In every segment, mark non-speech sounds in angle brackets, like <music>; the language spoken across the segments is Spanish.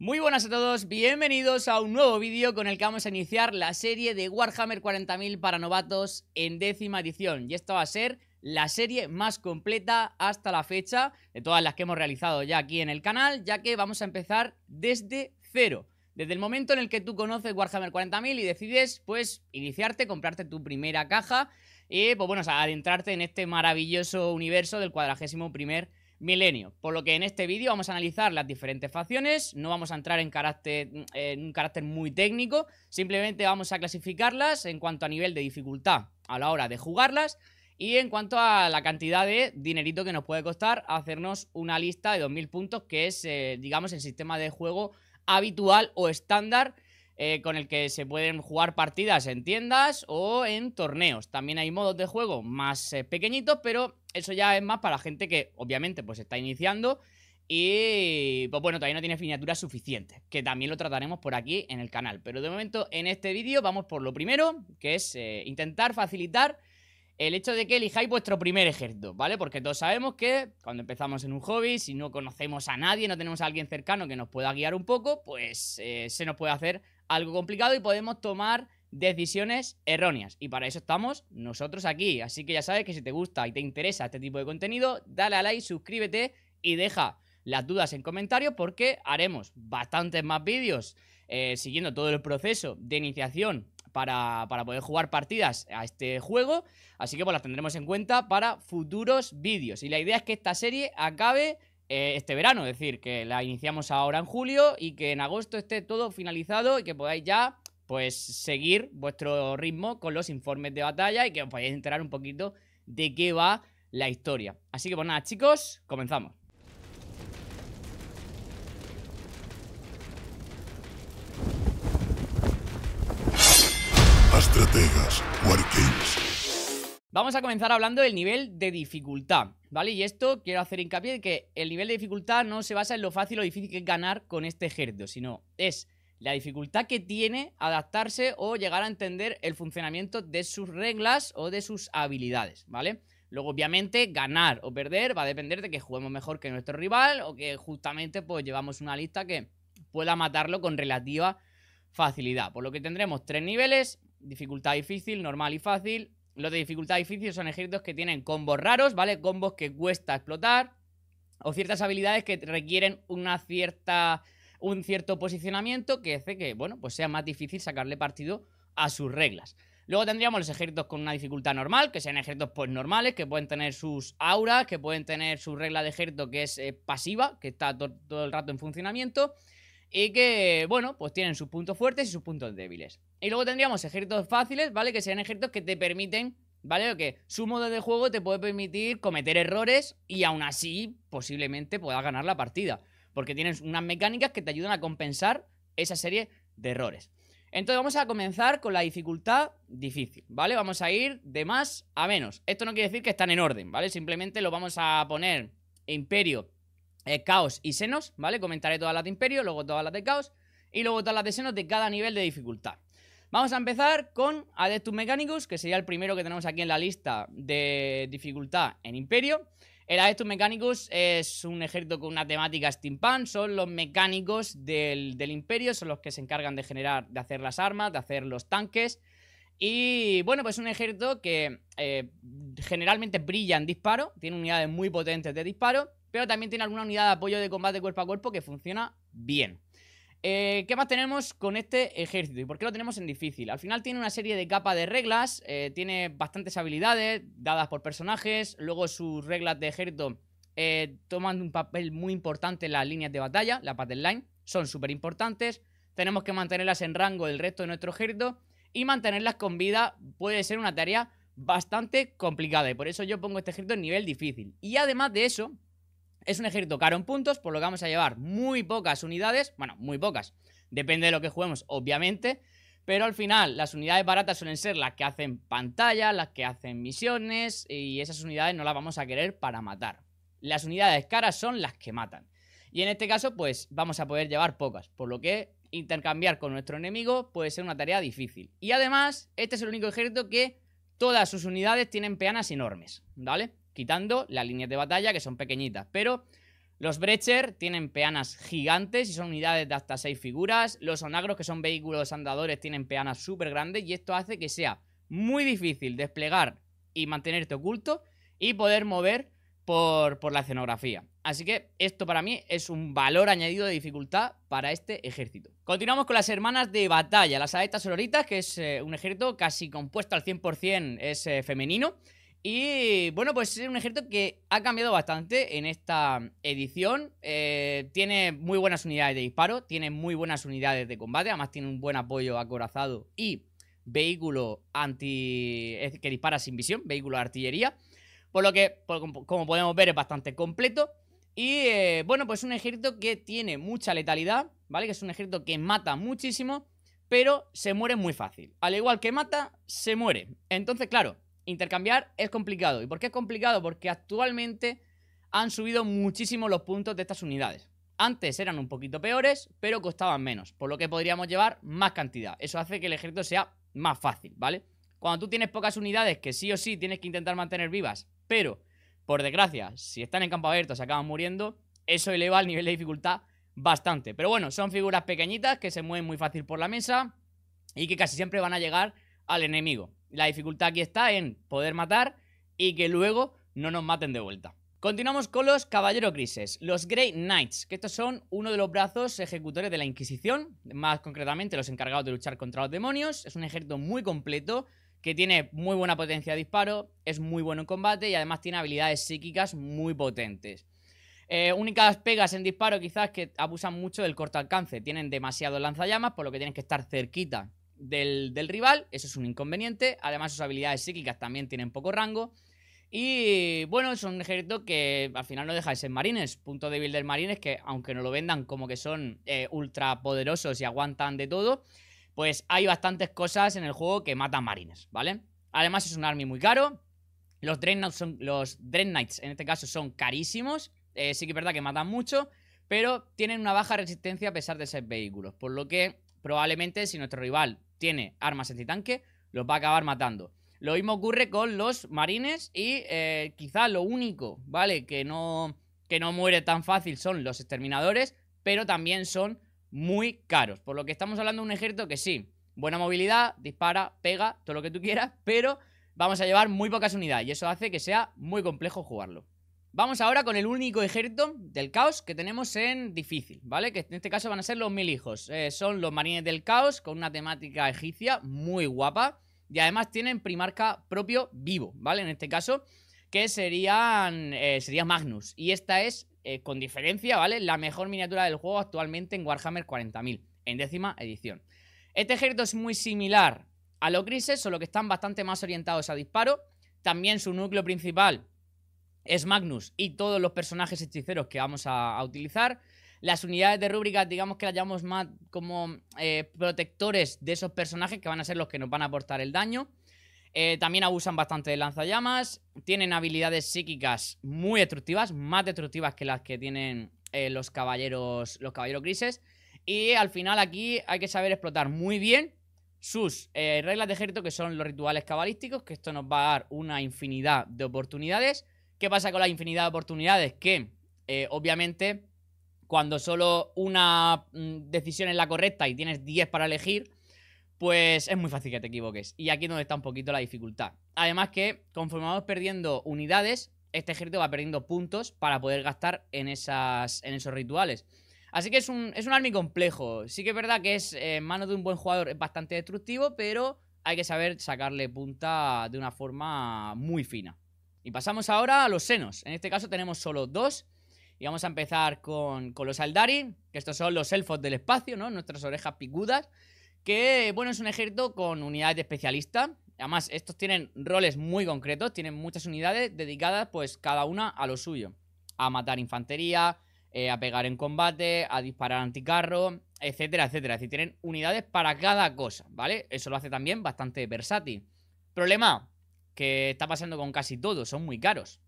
Muy buenas a todos, bienvenidos a un nuevo vídeo con el que vamos a iniciar la serie de Warhammer 40.000 para novatos en décima edición y esta va a ser la serie más completa hasta la fecha de todas las que hemos realizado ya aquí en el canal ya que vamos a empezar desde cero. Desde el momento en el que tú conoces Warhammer 40.000 y decides, pues, iniciarte, comprarte tu primera caja y, eh, pues bueno, adentrarte en este maravilloso universo del cuadragésimo primer milenio. Por lo que en este vídeo vamos a analizar las diferentes facciones, no vamos a entrar en, un carácter muy técnico, simplemente vamos a clasificarlas en cuanto a nivel de dificultad a la hora de jugarlas y en cuanto a la cantidad de dinerito que nos puede costar hacernos una lista de 2.000 puntos, que es, eh, digamos, el sistema de juego habitual o estándar eh, con el que se pueden jugar partidas en tiendas o en torneos. También hay modos de juego más eh, pequeñitos, pero eso ya es más para la gente que, obviamente, pues está iniciando y, pues bueno, todavía no tiene finiaturas suficientes, que también lo trataremos por aquí en el canal. Pero de momento, en este vídeo, vamos por lo primero, que es eh, intentar facilitar el hecho de que elijáis vuestro primer ejército, ¿vale? Porque todos sabemos que cuando empezamos en un hobby, si no conocemos a nadie, no tenemos a alguien cercano que nos pueda guiar un poco, pues eh, se nos puede hacer algo complicado y podemos tomar decisiones erróneas. Y para eso estamos nosotros aquí. Así que ya sabes que si te gusta y te interesa este tipo de contenido, dale a like, suscríbete y deja las dudas en comentarios porque haremos bastantes más vídeos eh, siguiendo todo el proceso de iniciación para, poder jugar partidas a este juego. Así que pues las tendremos en cuenta para futuros vídeos. Y la idea es que esta serie acabe eh, este verano, es decir, que la iniciamos ahora en julio y que en agosto esté todo finalizado y que podáis ya pues seguir vuestro ritmo con los informes de batalla y que os podáis enterar un poquito de qué va la historia. Así que pues nada, chicos, comenzamos. Vamos a comenzar hablando del nivel de dificultad, ¿vale? Y esto quiero hacer hincapié en que el nivel de dificultad no se basa en lo fácil o difícil que es ganar con este ejército, sino es la dificultad que tiene adaptarse o llegar a entender el funcionamiento de sus reglas o de sus habilidades, ¿vale? Luego, obviamente, ganar o perder va a depender de que juguemos mejor que nuestro rival o que justamente pues llevamos una lista que pueda matarlo con relativa facilidad. Por lo que tendremos tres niveles, dificultad difícil, normal y fácil. Los de dificultad difícil son ejércitos que tienen combos raros, ¿vale? Combos que cuesta explotar o ciertas habilidades que requieren una cierta un cierto posicionamiento que hace que, bueno, pues sea más difícil sacarle partido a sus reglas. Luego tendríamos los ejércitos con una dificultad normal, que sean ejércitos pues normales, que pueden tener sus auras, que pueden tener su regla de ejército que es eh, pasiva, que está todo el rato en funcionamiento, y que, bueno, pues tienen sus puntos fuertes y sus puntos débiles. Y luego tendríamos ejércitos fáciles, ¿vale? Que sean ejércitos que te permiten, ¿vale? que su modo de juego te puede permitir cometer errores y aún así posiblemente puedas ganar la partida porque tienes unas mecánicas que te ayudan a compensar esa serie de errores. Entonces vamos a comenzar con la dificultad difícil, ¿vale? Vamos a ir de más a menos. Esto no quiere decir que están en orden, ¿vale? Simplemente lo vamos a poner imperio, eh, caos y senos, ¿vale? Comentaré todas las de imperio, luego todas las de caos y luego todas las de senos de cada nivel de dificultad. Vamos a empezar con Adeptus Mechanicus, que sería el primero que tenemos aquí en la lista de dificultad en imperio. El Aestus Mechanicus es un ejército con una temática steampunk, son los mecánicos del, imperio, son los que se encargan de generar, de hacer las armas, de hacer los tanques. Y bueno, pues es un ejército que eh, generalmente brilla en disparo, tiene unidades muy potentes de disparo, pero también tiene alguna unidad de apoyo de combate cuerpo a cuerpo que funciona bien. Eh, ¿Qué más tenemos con este ejército? ¿Y por qué lo tenemos en difícil? Al final tiene una serie de capas de reglas, eh, tiene bastantes habilidades dadas por personajes, luego sus reglas de ejército eh, toman un papel muy importante en las líneas de batalla, la battle line, son súper importantes, tenemos que mantenerlas en rango del resto de nuestro ejército y mantenerlas con vida puede ser una tarea bastante complicada y por eso yo pongo este ejército en nivel difícil. Y además de eso, es un ejército caro en puntos, por lo que vamos a llevar muy pocas unidades, bueno, muy pocas, depende de lo que juguemos, obviamente, pero al final las unidades baratas suelen ser las que hacen pantalla, las que hacen misiones, y esas unidades no las vamos a querer para matar. Las unidades caras son las que matan. Y en este caso, pues vamos a poder llevar pocas, por lo que intercambiar con nuestro enemigo puede ser una tarea difícil. Y además, este es el único ejército que todas sus unidades tienen peanas enormes, ¿vale? quitando las líneas de batalla que son pequeñitas, pero los Brecher tienen peanas gigantes y son unidades de hasta 6 figuras, los Onagros que son vehículos andadores tienen peanas súper grandes y esto hace que sea muy difícil desplegar y mantenerte oculto y poder mover por, la escenografía. Así que esto para mí es un valor añadido de dificultad para este ejército. Continuamos con las hermanas de batalla, las aetas sororitas, que es eh, un ejército casi compuesto al 100% es eh, femenino. Y bueno, pues es un ejército que ha cambiado bastante en esta edición. Eh, tiene muy buenas unidades de disparo, tiene muy buenas unidades de combate, además tiene un buen apoyo acorazado y vehículo anti que dispara sin visión, vehículo de artillería. Por lo que, como podemos ver, es bastante completo. Y eh, bueno, pues es un ejército que tiene mucha letalidad, ¿vale? Que es un ejército que mata muchísimo, pero se muere muy fácil. Al igual que mata, se muere. Entonces, claro, Intercambiar es complicado. ¿Y por qué es complicado? Porque actualmente han subido muchísimo los puntos de estas unidades. Antes eran un poquito peores, pero costaban menos, por lo que podríamos llevar más cantidad. Eso hace que el ejército sea más fácil, ¿vale? Cuando tú tienes pocas unidades que sí o sí tienes que intentar mantener vivas, pero por desgracia, si están en campo abierto se acaban muriendo, eso eleva el nivel de dificultad bastante. Pero bueno, son figuras pequeñitas que se mueven muy fácil por la mesa y que casi siempre van a llegar al enemigo. La dificultad aquí está en poder matar y que luego no nos maten de vuelta. Continuamos con los caballeros grises, los Grey Knights, que estos son uno de los brazos ejecutores de la Inquisición, más concretamente los encargados de luchar contra los demonios. Es un ejército muy completo que tiene muy buena potencia de disparo, es muy bueno en combate y además tiene habilidades psíquicas muy potentes. Eh, únicas pegas en disparo quizás que abusan mucho del corto alcance, tienen demasiados lanzallamas, por lo que tienen que estar cerquita del, rival, eso es un inconveniente. Además, sus habilidades psíquicas también tienen poco rango. Y bueno, es un ejército que al final no deja de ser marines. Punto débil del Marines que, aunque no lo vendan como que son Ultrapoderosos eh, ultra poderosos y aguantan de todo, pues hay bastantes cosas en el juego que matan marines, ¿vale? Además, es un army muy caro. Los Dreadnoughts, son, los en este caso son carísimos. Eh, sí que es verdad que matan mucho, pero tienen una baja resistencia a pesar de ser vehículos. Por lo que Probablemente si nuestro rival tiene armas antitanque, los va a acabar matando. Lo mismo ocurre con los marines y eh, quizá lo único, ¿vale? Que no, que no muere tan fácil son los exterminadores, pero también son muy caros. Por lo que estamos hablando de un ejército que sí, buena movilidad, dispara, pega, todo lo que tú quieras, pero vamos a llevar muy pocas unidades y eso hace que sea muy complejo jugarlo. Vamos ahora con el único ejército del caos que tenemos en difícil, ¿vale? Que en este caso van a ser los mil hijos. Eh, son los marines del caos con una temática egipcia muy guapa y además tienen primarca propio vivo, ¿vale? En este caso, que serían, eh, sería Magnus. Y esta es, eh, con diferencia, ¿vale? La mejor miniatura del juego actualmente en Warhammer 40.000, en décima edición. Este ejército es muy similar a los grises, solo que están bastante más orientados a disparo. También su núcleo principal es Magnus y todos los personajes hechiceros que vamos a, utilizar. Las unidades de rúbricas digamos que las llamamos más como eh, protectores de esos personajes que van a ser los que nos van a aportar el daño. Eh, también abusan bastante de lanzallamas. Tienen habilidades psíquicas muy destructivas, más destructivas que las que tienen eh, los caballeros. Los caballeros grises. Y al final aquí hay que saber explotar muy bien sus reglas de ejército, que son los rituales cabalísticos, que esto nos va a dar una infinidad de oportunidades. ¿Qué pasa con la infinidad de oportunidades? Que eh, obviamente cuando solo una mm, decisión es la correcta y tienes 10 para elegir, pues es muy fácil que te equivoques. Y aquí es donde está un poquito la dificultad. Además que conforme vamos perdiendo unidades, este ejército va perdiendo puntos para poder gastar en, esas, en esos rituales. Así que es un, es army complejo. Sí que es verdad que es eh, en manos de un buen jugador es bastante destructivo, pero hay que saber sacarle punta de una forma muy fina. Y pasamos ahora a los senos. En este caso tenemos solo dos. Y vamos a empezar con, con los Aldari, que estos son los elfos del espacio, ¿no? Nuestras orejas picudas. Que, bueno, es un ejército con unidades de especialistas Además, estos tienen roles muy concretos, tienen muchas unidades dedicadas, pues, cada una a lo suyo. A matar infantería, eh, a pegar en combate, a disparar anticarro, etcétera, etcétera. Es decir, tienen unidades para cada cosa, ¿vale? Eso lo hace también bastante versátil. Problema, que está pasando con casi todos, son muy caros.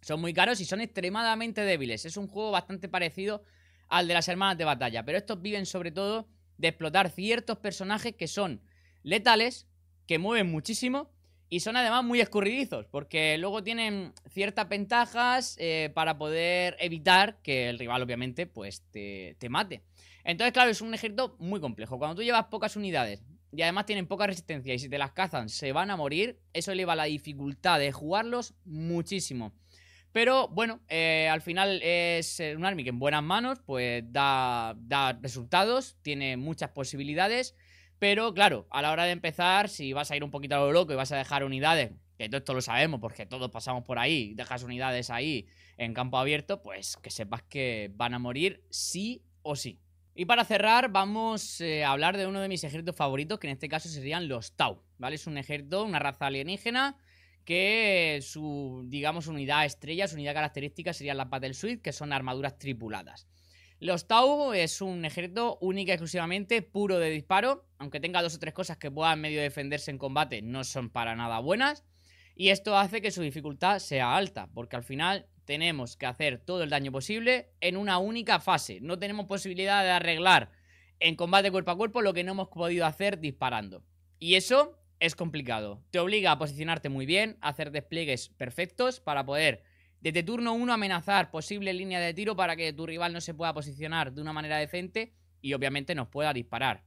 Son muy caros y son extremadamente débiles. Es un juego bastante parecido al de las hermanas de batalla, pero estos viven sobre todo de explotar ciertos personajes que son letales, que mueven muchísimo y son además muy escurridizos, porque luego tienen ciertas ventajas eh, para poder evitar que el rival obviamente pues te, te mate. Entonces, claro, es un ejército muy complejo. Cuando tú llevas pocas unidades, y además tienen poca resistencia y si te las cazan se van a morir, eso eleva la dificultad de jugarlos muchísimo. Pero bueno, eh, al final es eh, un army que en buenas manos pues da, da resultados, tiene muchas posibilidades, pero claro, a la hora de empezar, si vas a ir un poquito a lo loco y vas a dejar unidades, que todo esto lo sabemos porque todos pasamos por ahí, dejas unidades ahí en campo abierto, pues que sepas que van a morir sí o sí. Y para cerrar, vamos eh, a hablar de uno de mis ejércitos favoritos, que en este caso serían los Tau, ¿vale? Es un ejército, una raza alienígena, que su, digamos, unidad estrella, su unidad característica serían las Battle Suite, que son armaduras tripuladas. Los Tau es un ejército única y exclusivamente puro de disparo, aunque tenga dos o tres cosas que puedan medio defenderse en combate, no son para nada buenas. Y esto hace que su dificultad sea alta, porque al final tenemos que hacer todo el daño posible en una única fase. No tenemos posibilidad de arreglar en combate cuerpo a cuerpo lo que no hemos podido hacer disparando. Y eso es complicado. Te obliga a posicionarte muy bien, a hacer despliegues perfectos para poder desde turno 1 amenazar posible línea de tiro para que tu rival no se pueda posicionar de una manera decente y obviamente nos pueda disparar.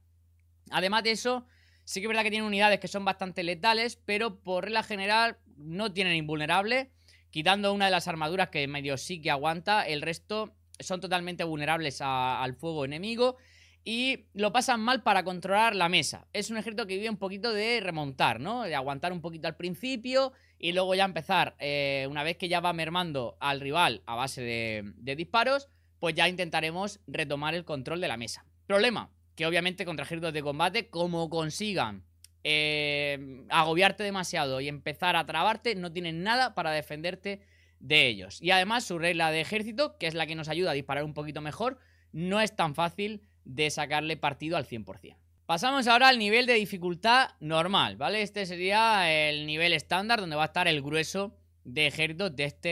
Además de eso, sí que es verdad que tiene unidades que son bastante letales, pero por regla general no tienen invulnerable, quitando una de las armaduras que medio sí que aguanta, el resto son totalmente vulnerables al fuego enemigo y lo pasan mal para controlar la mesa. Es un ejército que vive un poquito de remontar, ¿no? De aguantar un poquito al principio y luego ya empezar, eh, una vez que ya va mermando al rival a base de, de disparos, pues ya intentaremos retomar el control de la mesa. Problema, que obviamente contra ejércitos de combate, como consigan Em, agobiarte demasiado y empezar a trabarte, no tienen nada para defenderte de ellos. Y además su regla de ejército, que es la que nos ayuda a disparar un poquito mejor, no es tan fácil de sacarle partido al 100%. Pasamos ahora al nivel de dificultad normal, ¿vale? Este sería el nivel estándar donde va a estar el grueso de ejército de este,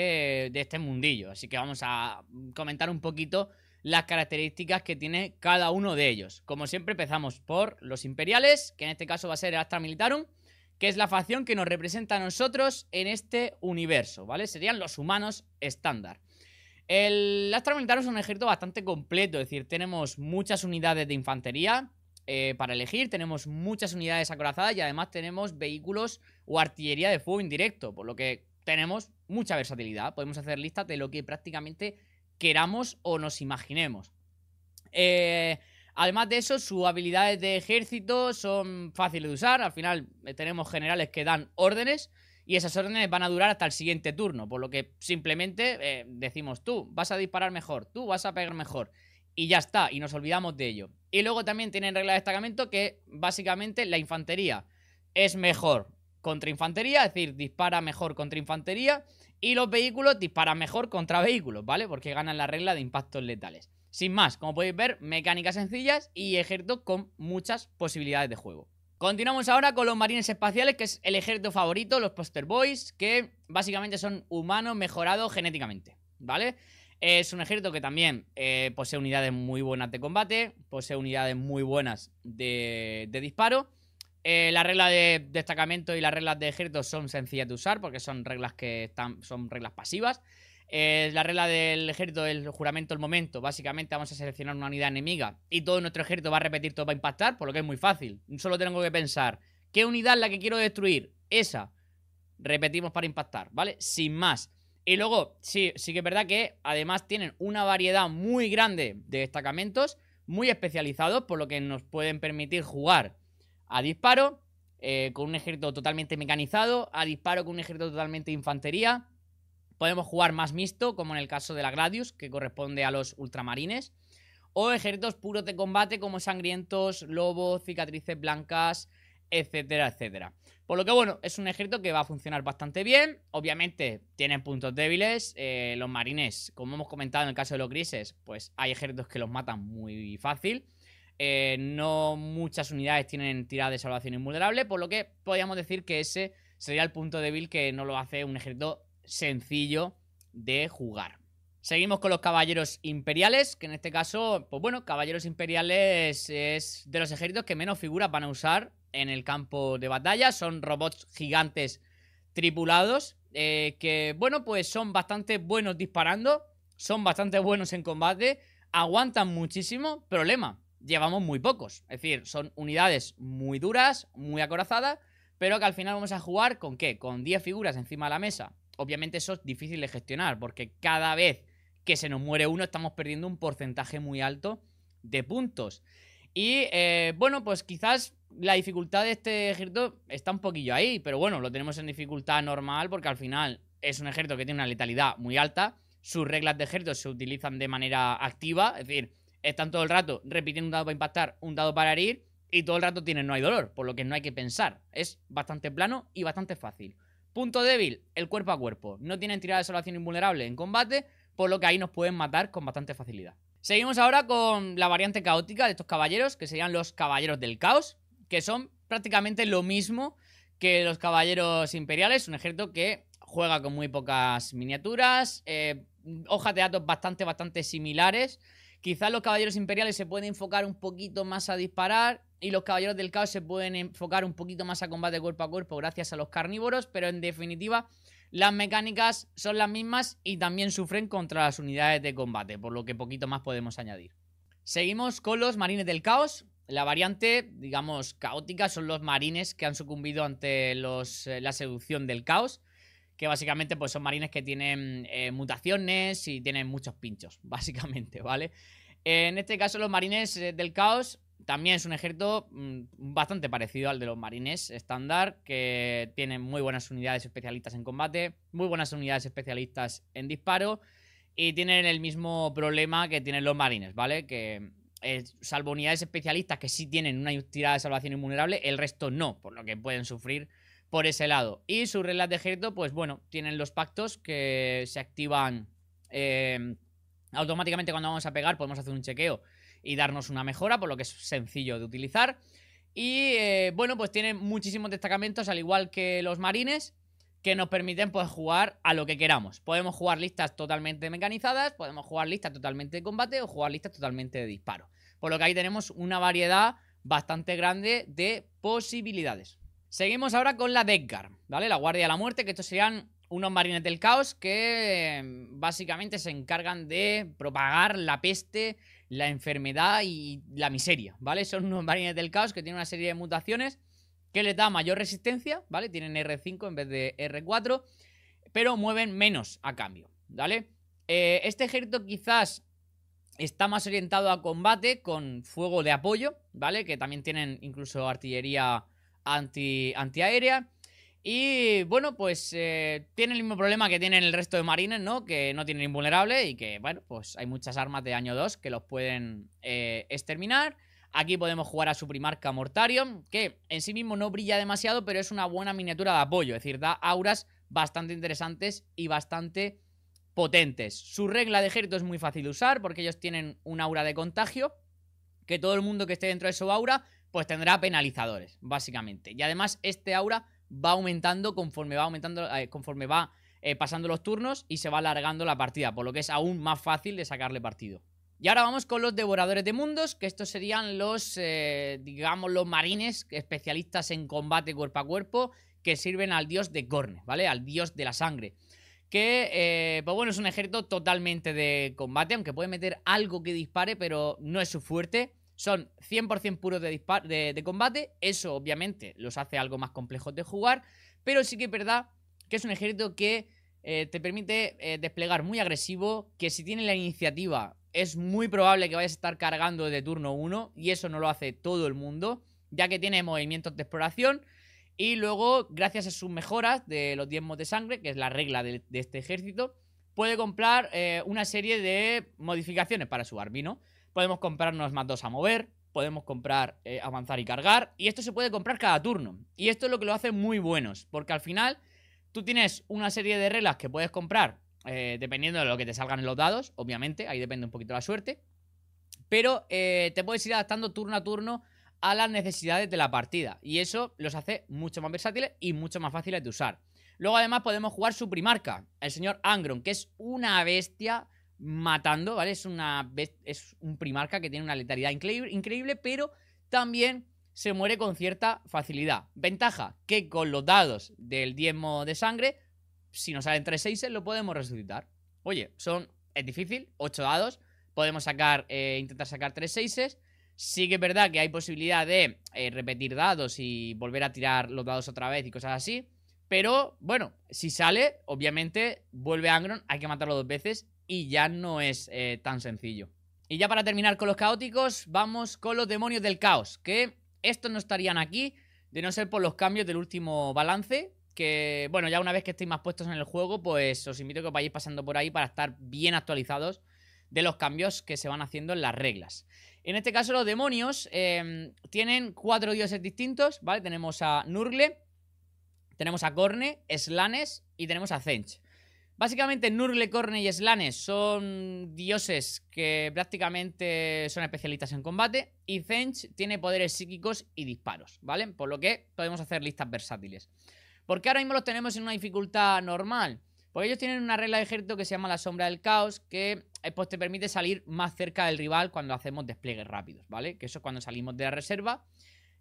de este mundillo. Así que vamos a comentar un poquito las características que tiene cada uno de ellos. Como siempre empezamos por los imperiales, que en este caso va a ser el Astra Militarum, que es la facción que nos representa a nosotros en este universo, ¿vale? Serían los humanos estándar. El Astra Militarum es un ejército bastante completo, es decir, tenemos muchas unidades de infantería, eh, para elegir. Tenemos muchas unidades acorazadas y además tenemos vehículos o artillería de fuego indirecto, por lo que tenemos mucha versatilidad. Podemos hacer listas de lo que prácticamente queramos o nos imaginemos. Eh, además de eso, sus habilidades de ejército son fáciles de usar. Al final eh, tenemos generales que dan órdenes y esas órdenes van a durar hasta el siguiente turno. Por lo que simplemente eh, decimos tú vas a disparar mejor, tú vas a pegar mejor. Y ya está, y nos olvidamos de ello. Y luego también tienen regla de destacamento que básicamente la infantería es mejor contra infantería, es decir, dispara mejor contra infantería y los vehículos disparan mejor contra vehículos, ¿vale? Porque ganan la regla de impactos letales. Sin más, como podéis ver, mecánicas sencillas y ejércitos con muchas posibilidades de juego. Continuamos ahora con los marines espaciales, que es el ejército favorito, los poster boys, que básicamente son humanos mejorados genéticamente, ¿vale? Es un ejército que también eh, posee unidades muy buenas de combate, posee unidades muy buenas de disparo eh, la regla de destacamento y las reglas de ejército son sencillas de usar porque son reglas que están, son reglas pasivas. Eh, la regla del ejército el juramento el momento. Básicamente vamos a seleccionar una unidad enemiga y todo nuestro ejército va a repetir, todo para impactar, por lo que es muy fácil. Solo tengo que pensar, ¿qué unidad es la que quiero destruir? Esa. Repetimos para impactar, ¿vale? Sin más. Y luego, sí, sí que es verdad que además tienen una variedad muy grande de destacamentos, muy especializados, por lo que nos pueden permitir jugar a disparo, eh, con un ejército totalmente mecanizado, a disparo con un ejército totalmente de infantería. Podemos jugar más mixto, como en el caso de la Gladius, que corresponde a los ultramarines. O ejércitos puros de combate, como sangrientos, lobos, cicatrices blancas, etcétera, etcétera. Por lo que bueno, es un ejército que va a funcionar bastante bien. Obviamente tienen puntos débiles. Eh, los marines, como hemos comentado en el caso de los grises, pues hay ejércitos que los matan muy fácil. Eh, no muchas unidades tienen tirada de salvación invulnerable, por lo que podríamos decir que ese sería el punto débil que no lo hace un ejército sencillo de jugar. Seguimos con los caballeros imperiales, que en este caso, pues bueno, caballeros imperiales es de los ejércitos que menos figuras van a usar en el campo de batalla. Son robots gigantes tripulados, eh, que bueno, pues son bastante buenos disparando, son bastante buenos en combate, aguantan muchísimo. Problema, llevamos muy pocos. Es decir, son unidades muy duras, muy acorazadas, pero que al final vamos a jugar con qué? Con 10 figuras encima de la mesa. Obviamente eso es difícil de gestionar, porque cada vez que se nos muere uno estamos perdiendo un porcentaje muy alto de puntos. Y eh, bueno, pues quizás la dificultad de este ejército está un poquillo ahí, pero bueno, lo tenemos en dificultad normal porque al final es un ejército que tiene una letalidad muy alta, sus reglas de ejército se utilizan de manera activa, es decir, están todo el rato repitiendo un dado para impactar, un dado para herir, y todo el rato tienen no hay dolor, por lo que no hay que pensar. Es bastante plano y bastante fácil. Punto débil, el cuerpo a cuerpo. No tienen tirada de salvación invulnerable en combate, por lo que ahí nos pueden matar con bastante facilidad. Seguimos ahora con la variante caótica de estos caballeros, que serían los caballeros del caos, que son prácticamente lo mismo que los caballeros imperiales, un ejército que juega con muy pocas miniaturas, eh, hojas de datos bastante, bastante similares, Quizás los caballeros imperiales se pueden enfocar un poquito más a disparar y los caballeros del caos se pueden enfocar un poquito más a combate cuerpo a cuerpo gracias a los carnívoros, pero en definitiva las mecánicas son las mismas y también sufren contra las unidades de combate, por lo que poquito más podemos añadir. Seguimos con los marines del caos. La variante, digamos, caótica son los marines que han sucumbido ante eh, la seducción del caos que básicamente pues son marines que tienen eh, mutaciones y tienen muchos pinchos, <laughs> básicamente, ¿vale? En este caso los marines eh, del caos también es un ejército mm, bastante parecido al de los marines estándar, que tienen muy buenas unidades especialistas en combate, muy buenas unidades especialistas en disparo y tienen el mismo problema que tienen los marines, ¿vale? Que eh, salvo unidades especialistas que sí tienen una tirada de salvación invulnerable, el resto no, por lo que pueden sufrir por ese lado. Y sus reglas de ejército, pues bueno, tienen los pactos que se activan em, automáticamente cuando vamos a pegar, podemos hacer un chequeo y darnos una mejora, por lo que es sencillo de utilizar. Y eh, bueno, pues tienen muchísimos destacamentos, al igual que los marines, que nos permiten pues, jugar a lo que queramos. Podemos jugar listas totalmente mecanizadas, podemos jugar listas totalmente de combate o jugar listas totalmente de disparo. Por lo que ahí tenemos una variedad bastante grande de posibilidades. Seguimos ahora con la Deathguard, ¿vale? La Guardia de la Muerte, que estos serían unos marines del caos que em, básicamente se encargan de propagar la peste, la enfermedad y la miseria, ¿vale? Son unos marines del caos que tienen una serie de mutaciones que les da mayor resistencia, ¿vale? Tienen R5 en vez de R4, pero mueven menos a cambio, ¿vale? Eh, este ejército quizás está más orientado a combate con fuego de apoyo, ¿vale? Que también tienen incluso artillería anti, antiaérea. Y bueno, pues eh, tiene el mismo problema que tienen el resto de marines, ¿no? Que no tienen invulnerable y que, bueno, pues hay muchas armas de año 2 que los pueden eh, exterminar. Aquí podemos jugar a su primarca Mortarium, que en sí mismo no brilla demasiado, pero es una buena miniatura de apoyo, es decir, da auras bastante interesantes y bastante potentes. Su regla de ejército es muy fácil de usar porque ellos tienen un aura de contagio, que todo el mundo que esté dentro de su aura pues tendrá penalizadores, básicamente. Y además este aura va aumentando conforme va aumentando, eh, conforme va eh, pasando los turnos y se va alargando la partida, por lo que es aún más fácil de sacarle partido. Y ahora vamos con los devoradores de mundos, que estos serían los, eh, digamos, los marines especialistas en combate cuerpo a cuerpo que sirven al dios de Gorne, ¿vale? Al dios de la sangre. Que, pues bueno, es un ejército totalmente de combate, aunque puede meter algo que dispare, pero no es su fuerte. Son 100% puros de, combate, eso obviamente los hace algo más complejos de jugar, pero sí que es verdad que es un ejército que eh, te permite eh, desplegar muy agresivo, que si tiene la iniciativa es muy probable que vayas a estar cargando de turno 1 y eso no lo hace todo el mundo, ya que tiene movimientos de exploración y luego, gracias a sus mejoras de los diezmos de sangre, que es la regla de, este ejército, puede comprar eh, una serie de modificaciones para su no podemos comprarnos más dos a mover, podemos comprar eh, avanzar y cargar, y esto se puede comprar cada turno. Y esto es lo que lo hace muy buenos, porque al final tú tienes una serie de reglas que puedes comprar, eh, dependiendo de lo que te salgan en los dados, obviamente, ahí depende un poquito la suerte, pero eh, te puedes ir adaptando turno a turno a las necesidades de la partida, y eso los hace mucho más versátiles y mucho más fáciles de usar. Luego además podemos jugar su primarca, el señor Angron, que es una bestia matando, ¿vale? Es, una, es un primarca que tiene una letalidad increíble, increíble, pero también se muere con cierta facilidad. Ventaja, que con los dados del diezmo de sangre, si nos salen tres seises... lo podemos resucitar. Oye, son, es difícil, Ocho dados, podemos sacar, eh, intentar sacar tres seises... Sí que es verdad que hay posibilidad de eh, repetir dados y volver a tirar los dados otra vez y cosas así. Pero bueno, si sale, obviamente vuelve Angron, hay que matarlo dos veces y ya no es eh, tan sencillo. Y ya para terminar con los caóticos, vamos con los demonios del caos, que estos no estarían aquí de no ser por los cambios del último balance, que bueno, ya una vez que estéis más puestos en el juego, pues os invito a que os vayáis pasando por ahí para estar bien actualizados de los cambios que se van haciendo en las reglas. En este caso los demonios em, tienen cuatro dioses distintos, ¿vale? Tenemos a Nurgle, tenemos a Corne, Slanes y tenemos a Zench. Básicamente Nurgle, Corne y Slane son dioses que prácticamente son especialistas en combate y Zench tiene poderes psíquicos y disparos, ¿vale? Por lo que podemos hacer listas versátiles. ¿Por qué ahora mismo los tenemos en una dificultad normal? Porque ellos tienen una regla de ejército que se llama la sombra del caos, que eh, pues te permite salir más cerca del rival cuando hacemos despliegues rápidos, ¿vale? Que eso es cuando salimos de la reserva.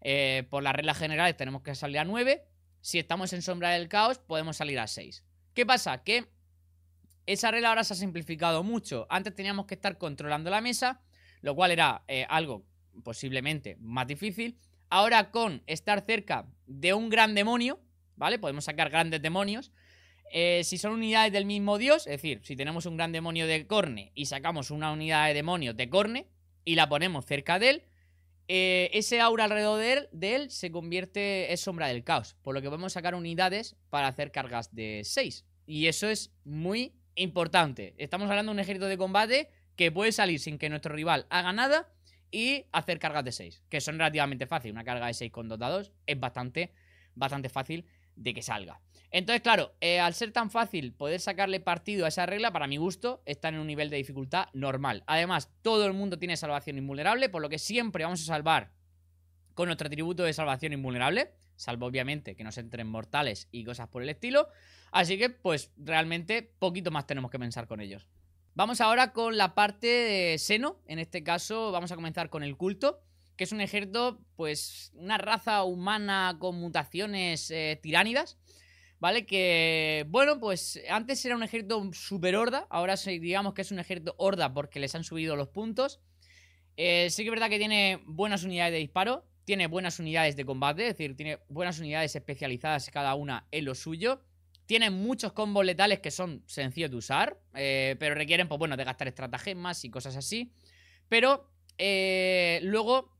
Eh, por las reglas generales tenemos que salir a 9. Si estamos en sombra del caos, podemos salir a 6. ¿Qué pasa? Que esa regla ahora se ha simplificado mucho. Antes teníamos que estar controlando la mesa, lo cual era eh, algo posiblemente más difícil. Ahora con estar cerca de un gran demonio, ¿vale? Podemos sacar grandes demonios. Eh, si son unidades del mismo dios, es decir, si tenemos un gran demonio de Corne y sacamos una unidad de demonios de Corne y la ponemos cerca de él, eh, ese aura alrededor de él, se convierte, en sombra del caos, por lo que podemos sacar unidades para hacer cargas de 6. Y eso es muy importante. Estamos hablando de un ejército de combate que puede salir sin que nuestro rival haga nada y hacer cargas de 6, que son relativamente fáciles. Una carga de 6 con 2 dados es bastante, bastante fácil de que salga. Entonces, claro, eh, al ser tan fácil poder sacarle partido a esa regla, para mi gusto, está en un nivel de dificultad normal. Además, todo el mundo tiene salvación invulnerable, por lo que siempre vamos a salvar con nuestro atributo de salvación invulnerable salvo obviamente que nos entren mortales y cosas por el estilo. Así que pues realmente poquito más tenemos que pensar con ellos. Vamos ahora con la parte de seno, en este caso vamos a comenzar con el culto, que es un ejército, pues una raza humana con mutaciones eh, tiránidas. ¿vale? Que, bueno, pues antes era un ejército super horda, ahora digamos que es un ejército horda porque les han subido los puntos. Eh, sí que es verdad que tiene buenas unidades de disparo, tiene buenas unidades de combate, es decir, tiene buenas unidades especializadas cada una en lo suyo. Tiene muchos combos letales que son sencillos de usar, eh, pero requieren, pues bueno, de gastar estratagemas y cosas así. Pero eh, luego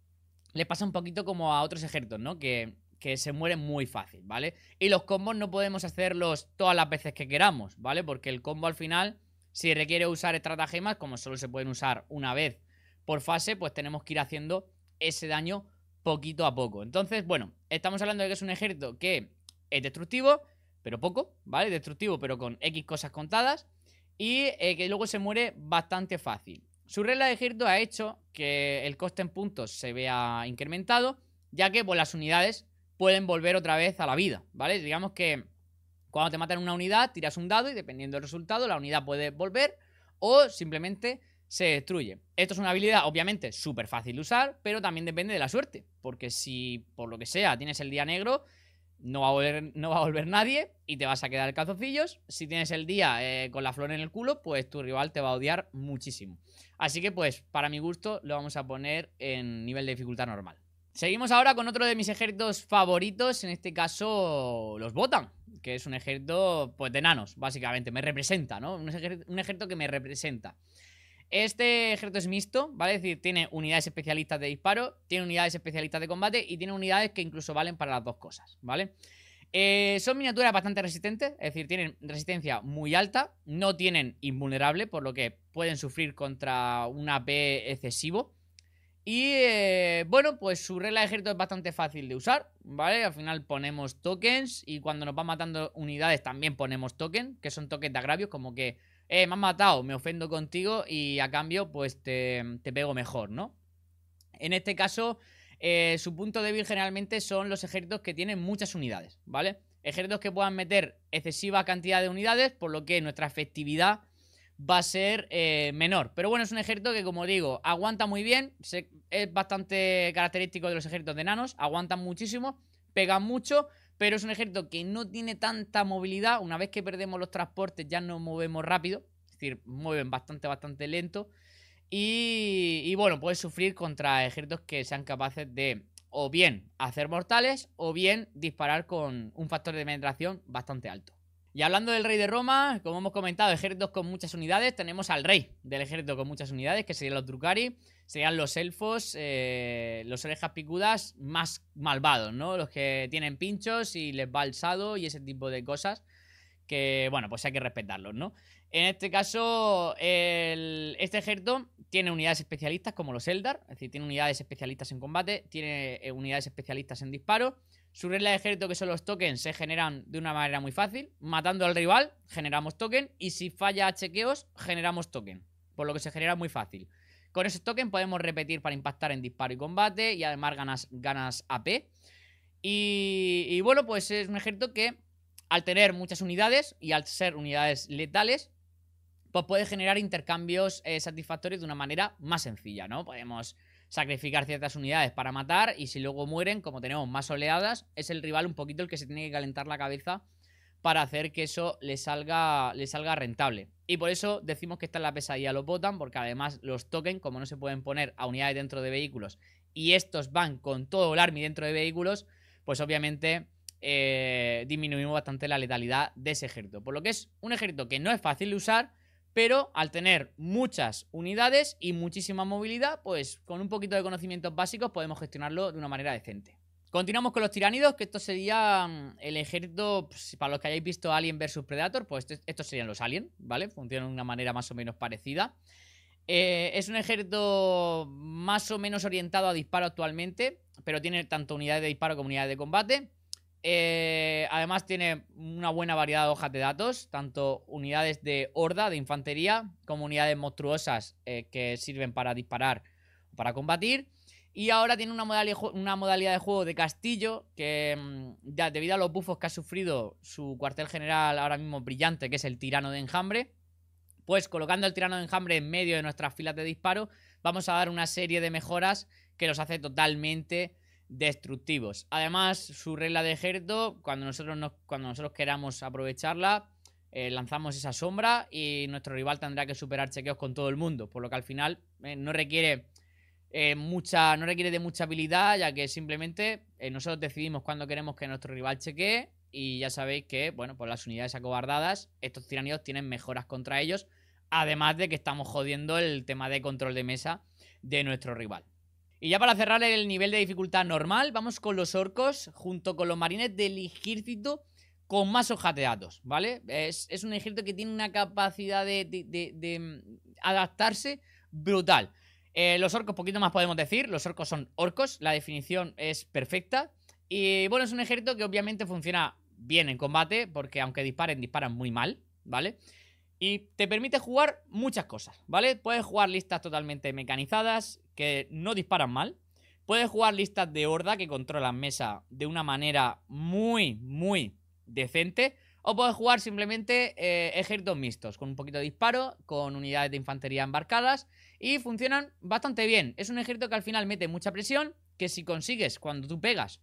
le pasa un poquito como a otros ejércitos, ¿no? Que, que se mueren muy fácil, ¿vale? Y los combos no podemos hacerlos todas las veces que queramos, ¿vale? Porque el combo al final, si requiere usar estratagemas, como solo se pueden usar una vez por fase, pues tenemos que ir haciendo ese daño poquito a poco. Entonces, bueno, estamos hablando de que es un ejército que es destructivo, pero poco, ¿vale? Destructivo, pero con X cosas contadas. Y eh, que luego se muere bastante fácil. Su regla de ejército ha hecho que el coste en puntos se vea incrementado, ya que pues, las unidades pueden volver otra vez a la vida, ¿vale? Digamos que cuando te matan una unidad, tiras un dado y dependiendo del resultado, la unidad puede volver o simplemente se destruye. Esto es una habilidad, obviamente, súper fácil de usar, pero también depende de la suerte. Porque si, por lo que sea, tienes el día negro, no va a volver, nadie y te vas a quedar Cazocillos, Si tienes el día eh, con la flor en el culo, pues tu rival te va a odiar muchísimo. Así que, pues, para mi gusto, lo vamos a poner en nivel de dificultad normal. Seguimos ahora con otro de mis ejércitos favoritos, en este caso los Botan, que es un ejército pues, de enanos, básicamente, me representa, ¿no? un ejército que me representa. Este ejército es mixto, ¿vale? Es decir, tiene unidades especialistas de disparo, tiene unidades especialistas de combate y tiene unidades que incluso valen para las dos cosas, ¿vale? Eh, son miniaturas bastante resistentes, es decir, tienen resistencia muy alta, no tienen invulnerable, por lo que pueden sufrir contra un AP excesivo. Y eh, bueno, pues su regla de ejército es bastante fácil de usar, ¿vale? Al final ponemos tokens y cuando nos van matando unidades también ponemos tokens, que son tokens de agravios, como que eh, me has matado, me ofendo contigo y a cambio, pues te, pego mejor, ¿no? En este caso, eh, su punto débil generalmente son los ejércitos que tienen muchas unidades, ¿vale? Ejércitos que puedan meter excesiva cantidad de unidades, por lo que nuestra efectividad va a ser eh, menor. Pero bueno, es un ejército que, como digo, aguanta muy bien, es bastante característico de los ejércitos de enanos, aguantan muchísimo, pegan mucho pero es un ejército que no tiene tanta movilidad. Una vez que perdemos los transportes ya no movemos rápido, es decir, mueven bastante, bastante lento. Y, bueno, puede sufrir contra ejércitos que sean capaces de o bien hacer mortales o bien disparar con un factor de penetración bastante alto. Y hablando del rey de Roma, como hemos comentado, ejércitos con muchas unidades, tenemos al rey del ejército con muchas unidades, que serían los Drucari, serían los elfos, eh, los orejas picudas más malvados, ¿no? Los que tienen pinchos y les va sado y ese tipo de cosas, que bueno, pues hay que respetarlos, ¿no? En este caso, este ejército tiene unidades especialistas como los Eldar, es decir, tiene unidades especialistas en combate, tiene eh, unidades especialistas en disparo su regla de ejército, que son los tokens, se generan de una manera muy fácil. Matando al rival, generamos token. Y si falla chequeos, generamos token. Por lo que se genera muy fácil. Con esos token podemos repetir para impactar en disparo y combate. Y además ganas, ganas AP. Y, bueno, pues es un ejército que al tener muchas unidades y al ser unidades letales, pues puede generar intercambios eh, satisfactorios de una manera más sencilla, ¿no? Podemos sacrificar ciertas unidades para matar y si luego mueren, como tenemos más oleadas, es el rival un poquito el que se tiene que calentar la cabeza para hacer que eso le salga, le salga rentable. Y por eso decimos que está en la pesadilla lo botan, porque además los toquen como no se pueden poner a unidades dentro de vehículos y estos van con todo el army dentro de vehículos, pues obviamente eh, disminuimos bastante la letalidad de ese ejército. Por lo que es un ejército que no es fácil de usar, pero al tener muchas unidades y muchísima movilidad, pues con un poquito de conocimientos básicos podemos gestionarlo de una manera decente. Continuamos con los tiránidos, que esto sería el ejército, pues, para los que hayáis visto Alien vs Predator, pues estos serían los Alien, ¿vale? Funcionan de una manera más o menos parecida. Eh, es un ejército más o menos orientado a disparo actualmente, pero tiene tanto unidades de disparo como unidades de combate. Eh, además tiene una buena variedad de hojas de datos, tanto unidades de horda, de infantería, como unidades monstruosas eh, que sirven para disparar o para combatir. Y ahora tiene una modalidad, una modalidad de juego de castillo que, mm, ya, debido a los bufos que ha sufrido su cuartel general ahora mismo brillante, que es el tirano de enjambre, pues colocando el tirano de enjambre en medio de nuestras filas de disparo, vamos a dar una serie de mejoras que los hace totalmente destructivos. Además, su regla de ejército, cuando nosotros, nos, cuando nosotros queramos aprovecharla, eh, lanzamos esa sombra y nuestro rival tendrá que superar chequeos con todo el mundo, por lo que al final eh, no requiere eh, mucha, no requiere de mucha habilidad, ya que simplemente nosotros decidimos cuándo queremos que nuestro rival chequee y ya sabéis que, bueno, pues las unidades acobardadas, estos tiranidos tienen mejoras contra ellos, además de que estamos jodiendo el tema de control de mesa de nuestro rival. Y ya para cerrar el nivel de dificultad normal, vamos con los orcos junto con los marines del ejército con más hojas de datos, ¿vale? Es, un ejército que tiene una capacidad de, mm, adaptarse brutal. Eh, los orcos, poquito más podemos decir, los orcos son orcos, la definición es perfecta. Y bueno, es un ejército que obviamente funciona bien en combate, porque aunque disparen, disparan muy mal, ¿vale? Y te permite jugar muchas cosas, ¿vale? Puedes jugar listas totalmente mecanizadas, que no disparan mal. Puedes jugar listas de horda que controlan mesa de una manera muy, muy decente. O puedes jugar simplemente eh, ejércitos mixtos, con un poquito de disparo, con unidades de infantería embarcadas. Y funcionan bastante bien. Es un ejército que al final mete mucha presión, que si consigues cuando tú pegas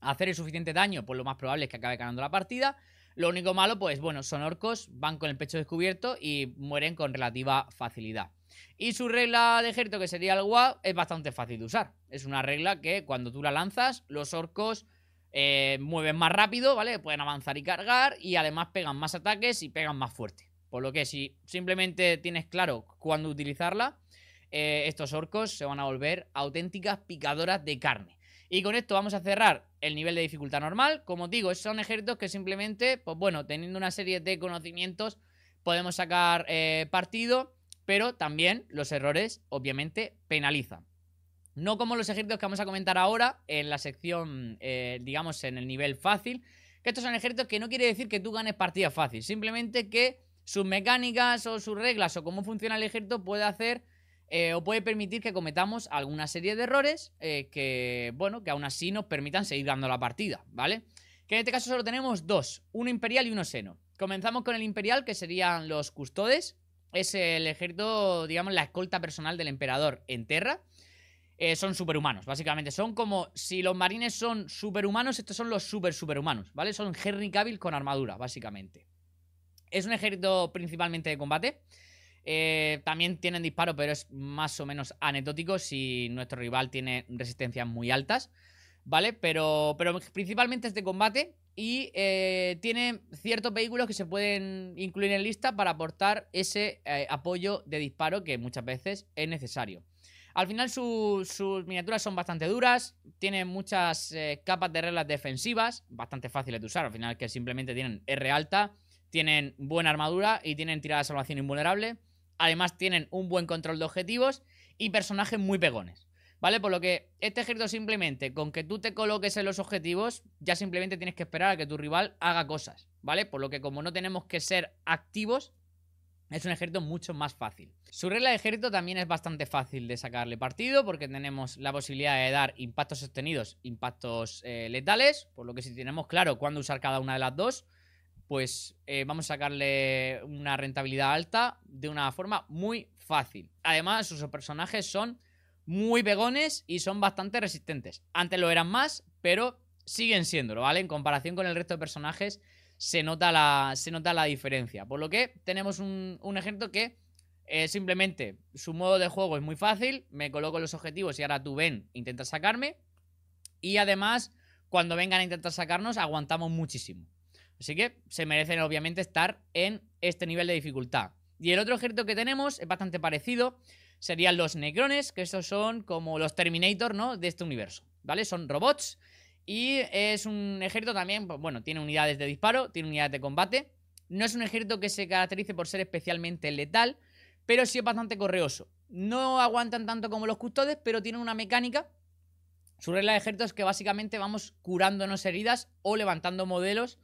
hacer el suficiente daño, pues lo más probable es que acabe ganando la partida. Lo único malo, pues bueno, son orcos, van con el pecho descubierto y mueren con relativa facilidad. Y su regla de ejército, que sería el WAP, es bastante fácil de usar. Es una regla que cuando tú la lanzas, los orcos eh, mueven más rápido, ¿vale? Pueden avanzar y cargar y además pegan más ataques y pegan más fuerte. Por lo que si simplemente tienes claro cuándo utilizarla, eh, estos orcos se van a volver auténticas picadoras de carne. Y con esto vamos a cerrar el nivel de dificultad normal. Como os digo, son ejércitos que simplemente, pues bueno, teniendo una serie de conocimientos, podemos sacar eh, partido pero también los errores obviamente penalizan. No como los ejércitos que vamos a comentar ahora en la sección, eh, digamos, en el nivel fácil, que estos son ejércitos que no quiere decir que tú ganes partida fácil, simplemente que sus mecánicas o sus reglas o cómo funciona el ejército puede hacer eh, o puede permitir que cometamos alguna serie de errores eh, que, bueno, que aún así nos permitan seguir dando la partida, ¿vale? Que en este caso solo tenemos dos, uno imperial y uno seno. Comenzamos con el imperial, que serían los custodes, es el ejército, digamos, la escolta personal del emperador en Terra. Eh, son superhumanos, básicamente. Son como si los marines son superhumanos, estos son los super superhumanos, ¿vale? Son Henry con armadura, básicamente. Es un ejército principalmente de combate. Eh, también tienen disparos, pero es más o menos anecdótico si nuestro rival tiene resistencias muy altas, ¿vale? Pero, pero principalmente es de combate y eh, tiene ciertos vehículos que se pueden incluir en lista para aportar ese eh, apoyo de disparo que muchas veces es necesario. Al final sus miniaturas son bastante duras, tienen muchas eh, capas de reglas defensivas, bastante fáciles de usar, al final que simplemente tienen R alta, tienen buena armadura y tienen tirada de salvación invulnerable, además tienen un buen control de objetivos y personajes muy pegones. ¿Vale? Por lo que este ejército simplemente, con que tú te coloques en los objetivos, ya simplemente tienes que esperar a que tu rival haga cosas, ¿vale? Por lo que como no tenemos que ser activos, es un ejército mucho más fácil. Su regla de ejército también es bastante fácil de sacarle partido porque tenemos la posibilidad de dar impactos sostenidos, impactos eh, letales, por lo que si tenemos claro cuándo usar cada una de las dos, pues eh, vamos a sacarle una rentabilidad alta de una forma muy fácil. Además, sus personajes son muy pegones y son bastante resistentes. Antes lo eran más, pero siguen siéndolo, ¿vale? En comparación con el resto de personajes se nota la, se nota la diferencia. Por lo que tenemos un, un ejército que eh, simplemente su modo de juego es muy fácil, me coloco los objetivos y ahora tú ven, intentas sacarme. Y además, cuando vengan a intentar sacarnos, aguantamos muchísimo. Así que se merecen obviamente estar en este nivel de dificultad. Y el otro ejército que tenemos es bastante parecido, serían los Necrones, que estos son como los Terminator, ¿no? De este universo, ¿vale? Son robots y es un ejército también, pues, bueno, tiene unidades de disparo, tiene unidades de combate. No es un ejército que se caracterice por ser especialmente letal, pero sí es bastante correoso. No aguantan tanto como los custodes, pero tienen una mecánica. Su regla de ejército es que básicamente vamos curándonos heridas o levantando modelos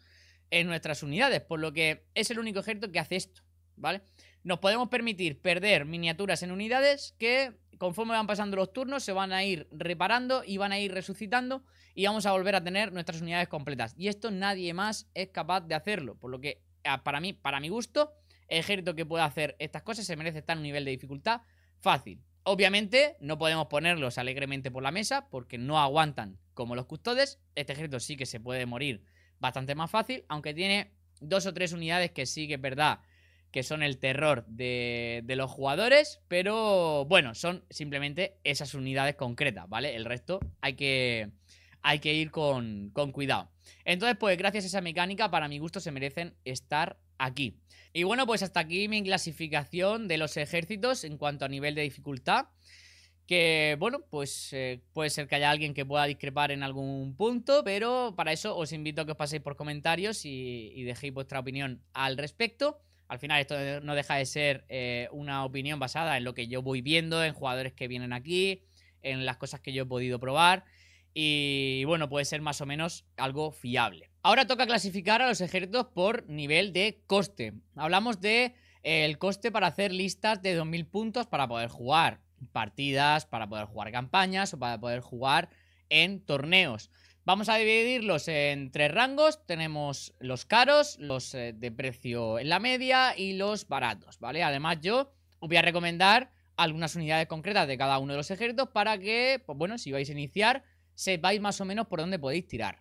en nuestras unidades, por lo que es el único ejército que hace esto, ¿vale? Nos podemos permitir perder miniaturas en unidades que conforme van pasando los turnos se van a ir reparando y van a ir resucitando y vamos a volver a tener nuestras unidades completas. Y esto nadie más es capaz de hacerlo, por lo que para mí, para mi gusto, el ejército que pueda hacer estas cosas se merece estar en un nivel de dificultad fácil. Obviamente no podemos ponerlos alegremente por la mesa porque no aguantan como los custodes. Este ejército sí que se puede morir bastante más fácil, aunque tiene dos o tres unidades que sí que es verdad que son el terror de, los jugadores, pero bueno, son simplemente esas unidades concretas, ¿vale? El resto hay que, hay que ir con, cuidado. Entonces, pues gracias a esa mecánica, para mi gusto se merecen estar aquí. Y bueno, pues hasta aquí mi clasificación de los ejércitos en cuanto a nivel de dificultad. Que bueno, pues eh, puede ser que haya alguien que pueda discrepar en algún punto, pero para eso os invito a que os paséis por comentarios y dejéis vuestra opinión al respecto. Al final esto no deja de ser eh, una opinión basada en lo que yo voy viendo, en jugadores que vienen aquí, en las cosas que yo he podido probar y bueno, puede ser más o menos algo fiable. Ahora toca clasificar a los ejércitos por nivel de coste. Hablamos de eh, el coste para hacer listas de 2000 puntos para poder jugar partidas, para poder jugar campañas o para poder jugar en torneos. Vamos a dividirlos en tres rangos. Tenemos los caros, los eh, de precio en la media y los baratos, ¿vale? Además yo os voy a recomendar algunas unidades concretas de cada uno de los ejércitos para que, pues bueno, si vais a iniciar, sepáis más o menos por dónde podéis tirar.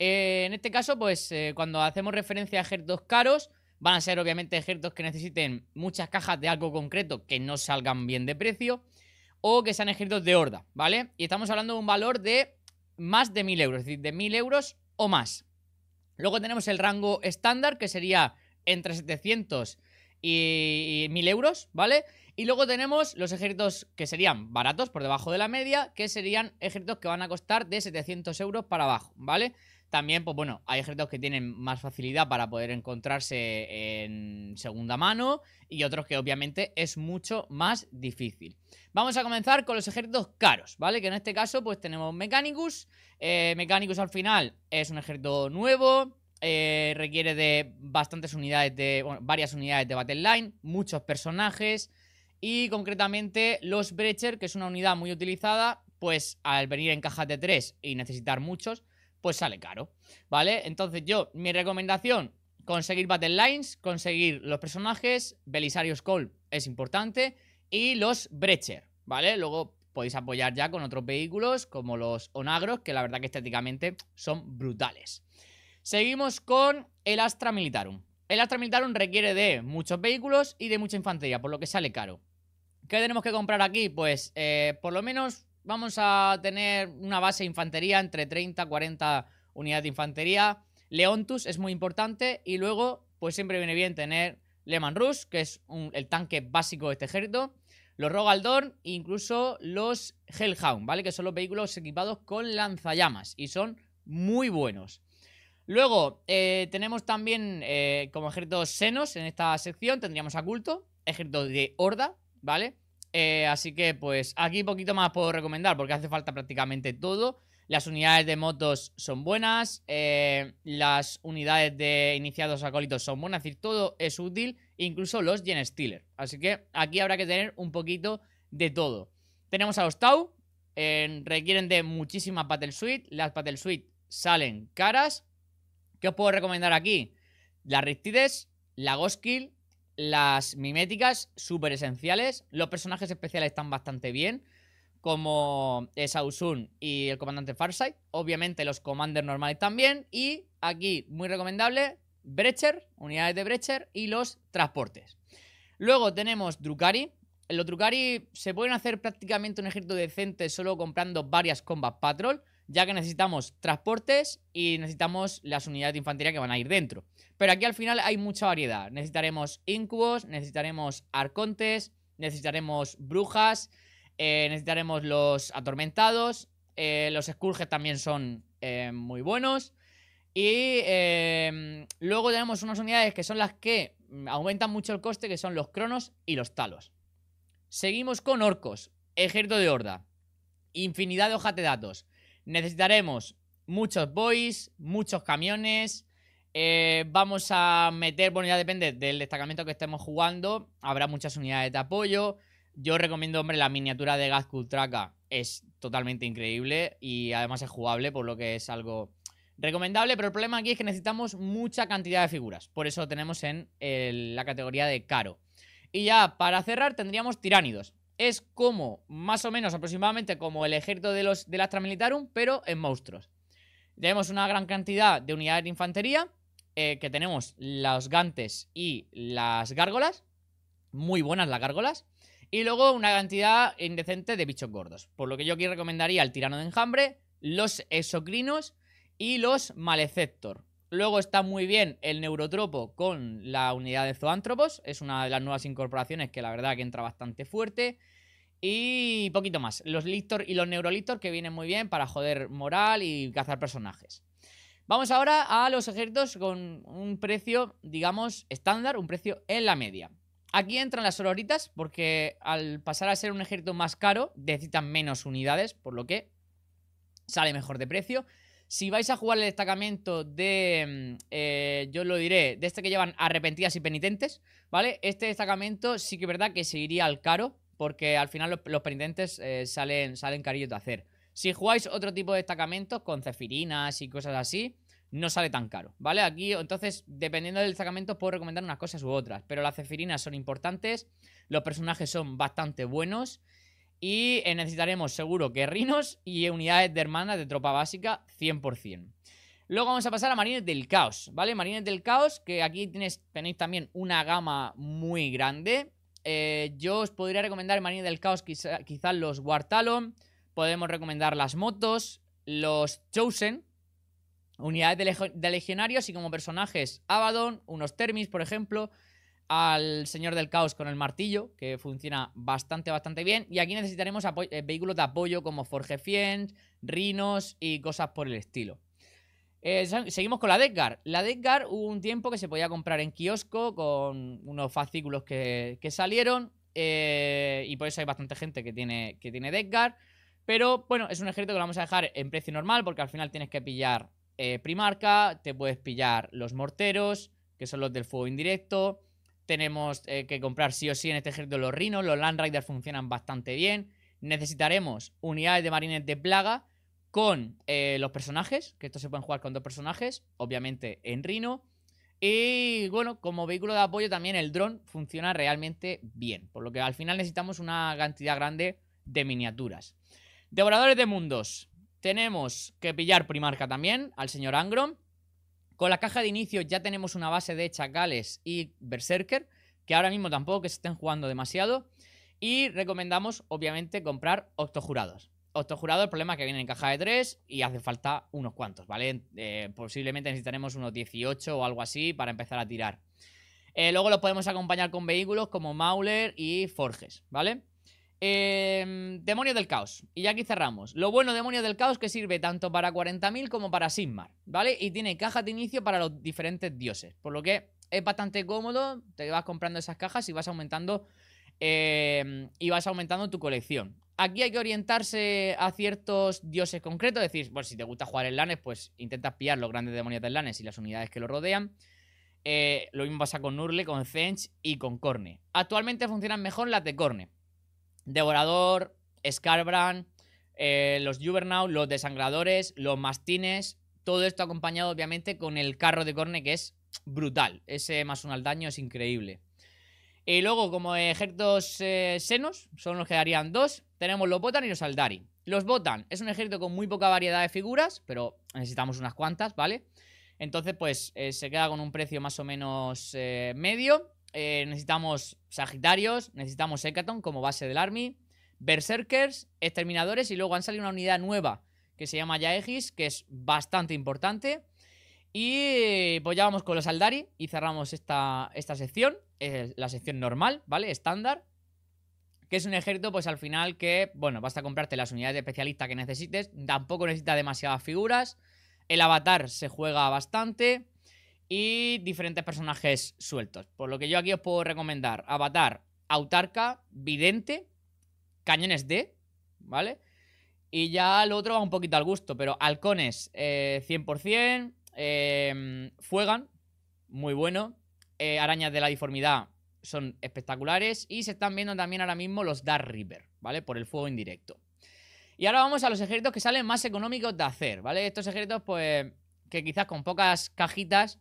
Eh, en este caso, pues eh, cuando hacemos referencia a ejércitos caros, van a ser obviamente ejércitos que necesiten muchas cajas de algo concreto que no salgan bien de precio o que sean ejércitos de horda, ¿vale? Y estamos hablando de un valor de más de 1.000 euros, es decir, de 1.000 euros o más. Luego tenemos el rango estándar, que sería entre 700 y 1.000 euros, ¿vale? Y luego tenemos los ejércitos que serían baratos, por debajo de la media, que serían ejércitos que van a costar de 700 euros para abajo, ¿vale? También, pues bueno, hay ejércitos que tienen más facilidad para poder encontrarse en segunda mano y otros que obviamente es mucho más difícil. Vamos a comenzar con los ejércitos caros, ¿vale? Que en este caso pues tenemos Mechanicus. Eh, Mechanicus al final es un ejército nuevo, eh, requiere de bastantes unidades de, varias unidades de Battle Line, muchos personajes, y concretamente los Brecher, que es una unidad muy utilizada, pues al venir en cajas de 3 y necesitar muchos, pues sale caro, ¿vale? Entonces yo, mi recomendación, conseguir Battle Lines, conseguir los personajes, Belisario Skull es importante, y los Brecher, ¿vale? Luego podéis apoyar ya con otros vehículos como los Onagros, que la verdad que estéticamente son brutales. Seguimos con el Astra Militarum. El Astra Militarum requiere de muchos vehículos y de mucha infantería, por lo que sale caro. ¿Qué tenemos que comprar aquí? Pues eh, por lo menos vamos a tener una base de infantería entre 30 y 40 unidades de infantería. Leontus es muy importante y luego pues siempre viene bien tener Lehman Rus, que es el tanque básico de este ejército, los Rogaldorn e incluso los Hellhound, ¿vale? Que son los vehículos equipados con lanzallamas y son muy buenos. Luego eh, tenemos también eh, como ejércitos senos en esta sección, tendríamos a Culto, ejército de Horda, ¿vale? Eh, así que pues aquí poquito más puedo recomendar porque hace falta prácticamente todo. Las unidades de motos son buenas, eh, las unidades de iniciados acólitos son buenas, es decir, todo es útil, incluso los Gen Stealer. Así que aquí habrá que tener un poquito de todo. Tenemos a los Tau, requieren de muchísimas patel Suite, las patel Suite salen caras. ¿Qué os puedo recomendar aquí? La Riptides, la Ghost Kill, las miméticas súper esenciales. Los personajes especiales están bastante bien. Como Sausun y el comandante Farsight. Obviamente los commanders normales también. Y aquí, muy recomendable, Brecher, unidades de Brecher y los transportes. Luego tenemos Drukari. En los Drukari se pueden hacer prácticamente un ejército decente solo comprando varias Combat Patrol ya que necesitamos transportes y necesitamos las unidades de infantería que van a ir dentro. Pero aquí al final hay mucha variedad. Necesitaremos incubos, necesitaremos arcontes, necesitaremos brujas, eh, necesitaremos los atormentados, eh, los escurges también son eh, muy buenos. Y luego tenemos unas unidades que son las que aumentan mucho el coste, que son los cronos y los talos. Seguimos con orcos, ejército de horda, infinidad de hojas de datos, Necesitaremos muchos boys, muchos camiones. Eh, vamos a meter, bueno, ya depende del destacamento que estemos jugando. Habrá muchas unidades de apoyo. Yo recomiendo, hombre, la miniatura de Gaz Es totalmente increíble y además es jugable, por lo que es algo recomendable. Pero el problema aquí es que necesitamos mucha cantidad de figuras. Por eso lo tenemos en eh, la categoría de caro. Y ya, para cerrar, tendríamos tiránidos es como, más o menos aproximadamente como el ejército de los del Astra Militarum, pero en monstruos. Tenemos una gran cantidad de unidades de infantería, eh, que tenemos los gantes y las gárgolas, muy buenas las gárgolas, y luego una cantidad indecente de bichos gordos. Por lo que yo aquí recomendaría el tirano de enjambre, los exocrinos y los maleceptor. Luego está muy bien el neurotropo con la unidad de zoántropos. Es una de las nuevas incorporaciones que la verdad que entra bastante fuerte. Y poquito más. Los lictor y los neurolictor que vienen muy bien para joder moral y cazar personajes. Vamos ahora a los ejércitos con un precio, digamos, estándar, un precio en la media. Aquí entran las sororitas porque al pasar a ser un ejército más caro necesitan menos unidades, por lo que sale mejor de precio. Si vais a jugar el destacamento de, mm, eh, yo lo diré, de este que llevan arrepentidas y penitentes, ¿vale? Este destacamento sí que es verdad que se iría al caro, porque al final los, penitentes eh, salen, salen carillos de hacer. Si jugáis otro tipo de destacamentos con cefirinas y cosas así, no sale tan caro, ¿vale? Aquí, entonces, dependiendo del destacamento, puedo recomendar unas cosas u otras, pero las cefirinas son importantes, los personajes son bastante buenos y necesitaremos seguro guerrinos y unidades de hermanas de tropa básica 100%. Luego vamos a pasar a Marines del Caos, ¿vale? Marines del Caos, que aquí tienes, tenéis también una gama muy grande. Eh, yo os podría recomendar Marines del Caos quizás quizá los Talon. podemos recomendar las motos, los Chosen, unidades de, legionarios y como personajes Abaddon, unos Termis, por ejemplo, al Señor del Caos con el martillo, que funciona bastante, bastante bien. Y aquí necesitaremos eh, vehículos de apoyo como Forge Fiends, Rinos y cosas por el estilo. Eh, seguimos con la guard La Deathguard hubo un tiempo que se podía comprar en kiosco con unos fascículos que, salieron. Eh, y por eso hay bastante gente que tiene, que tiene Pero bueno, es un ejército que lo vamos a dejar en precio normal porque al final tienes que pillar Primarca, te puedes pillar los morteros, que son los del fuego indirecto tenemos eh, que comprar sí o sí en este ejército los rinos, los Land Riders funcionan bastante bien, necesitaremos unidades de marines de plaga con eh, los personajes, que estos se pueden jugar con dos personajes, obviamente en Rino. Y bueno, como vehículo de apoyo también el dron funciona realmente bien, por lo que al final necesitamos una cantidad grande de miniaturas. Devoradores de mundos. Tenemos que pillar Primarca también, al señor Angrom. Con la caja de inicio ya tenemos una base de Chacales y Berserker, que ahora mismo tampoco que se estén jugando demasiado. Y recomendamos, obviamente, comprar octojurados. Octojurados, el problema es que vienen en caja de 3 y hace falta unos cuantos, ¿vale? Eh, posiblemente necesitaremos unos 18 o algo así para empezar a tirar. Eh, luego los podemos acompañar con vehículos como Mauler y Forges, ¿vale? Eh, Demonios del Caos. Y ya aquí cerramos. Lo bueno Demonio del Caos que sirve tanto para 40.000 como para Sigmar, ¿vale? Y tiene cajas de inicio para los diferentes dioses. Por lo que es bastante cómodo, te vas comprando esas cajas y vas aumentando em, y vas aumentando tu colección. Aquí hay que orientarse a ciertos dioses concretos, es decir, bueno, si te gusta jugar en lanes, pues intentas pillar los grandes demonios del lanes y las unidades que lo rodean. Eh, lo mismo pasa con Nurle, con Zench y con Corne. Actualmente funcionan mejor las de Corne, Devorador, Scarbrand, eh, los jubernau los Desangradores, los Mastines. Todo esto acompañado, obviamente, con el carro de Corne, que es brutal. Ese más un al daño es increíble. Y luego, como ejércitos eh, senos, son nos quedarían dos, tenemos los Botan y los Aldari. Los Botan es un ejército con muy poca variedad de figuras, pero necesitamos unas cuantas, ¿vale? Entonces, pues eh, se queda con un precio más o menos medio. Eh, necesitamos Sagitarios, necesitamos Hecaton como base del Army, Berserkers, Exterminadores y luego han salido una unidad nueva que se llama Yaegis, que es bastante importante. Y eh, pues ya vamos con los Aldari y cerramos esta, esta sección, eh, la sección normal, ¿vale? Estándar. Que es un ejército, pues al final que, bueno, basta comprarte las unidades de especialista que necesites. Tampoco necesita demasiadas figuras. El avatar se juega bastante y diferentes personajes sueltos. Por lo que yo aquí os puedo recomendar Avatar, Autarca, Vidente, Cañones D, ¿vale? Y ya lo otro va un poquito al gusto, pero Halcones 100%, eh, em, Fuegan, muy bueno, eh, Arañas de la Diformidad son espectaculares y se están viendo también ahora mismo los Dark River, ¿vale? Por el fuego indirecto. Y ahora vamos a los ejércitos que salen más económicos de hacer, ¿vale? Estos ejércitos, pues, que quizás con pocas cajitas